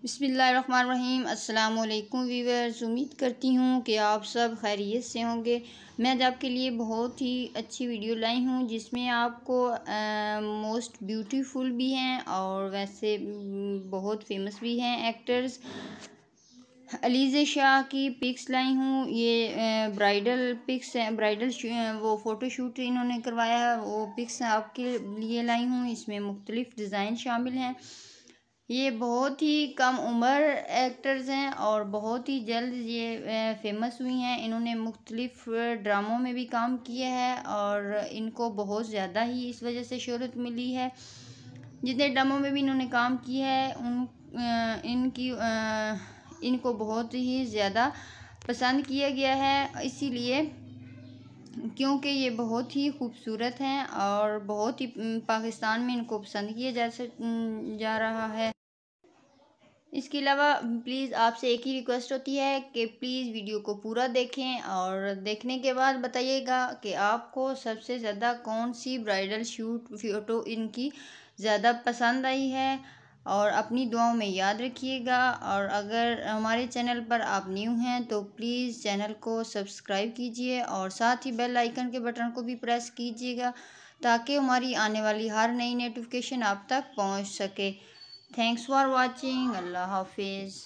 बिसमीम अल्लाम वीवर्स उम्मीद करती हूँ कि आप सब खैरियत से होंगे मैं आज आपके लिए बहुत ही अच्छी वीडियो लाई हूँ जिसमें आपको मोस्ट ब्यूटीफुल भी हैं और वैसे बहुत फेमस भी हैं एक्टर्स अलीज़े शाह की पिक्स लाई हूँ ये ब्राइडल पिक्स हैं ब्राइडल वो फ़ोटोशूट इन्होंने करवाया है वो पिक्स आपके लिए लाई हूँ इसमें मुख्तलिफ़ डिज़ाइन शामिल हैं ये बहुत ही कम उम्र एक्टर्स हैं और बहुत ही जल्द ये फेमस हुई हैं इन्होंने मुख्तलिफ ड्रामों में भी काम किया है और इनको बहुत ज़्यादा ही इस वजह से शहरत मिली है जितने ड्रामों में भी इन्होंने काम किया है उन इनकी इनको बहुत ही ज़्यादा पसंद किया गया है इसीलिए क्योंकि ये बहुत ही खूबसूरत हैं और बहुत ही पाकिस्तान में इनको पसंद किया जा जा रहा है इसके अलावा प्लीज़ आपसे एक ही रिक्वेस्ट होती है कि प्लीज़ वीडियो को पूरा देखें और देखने के बाद बताइएगा कि आपको सबसे ज़्यादा कौन सी ब्राइडल शूट फ़ोटो इनकी ज़्यादा पसंद आई है और अपनी दुआओं में याद रखिएगा और अगर हमारे चैनल पर आप न्यू हैं तो प्लीज़ चैनल को सब्सक्राइब कीजिए और साथ ही बेल आइकन के बटन को भी प्रेस कीजिएगा ताकि हमारी आने वाली हर नई नोटिफिकेशन आप तक पहुंच सके थैंक्स फॉर वाचिंग अल्लाह हाफिज़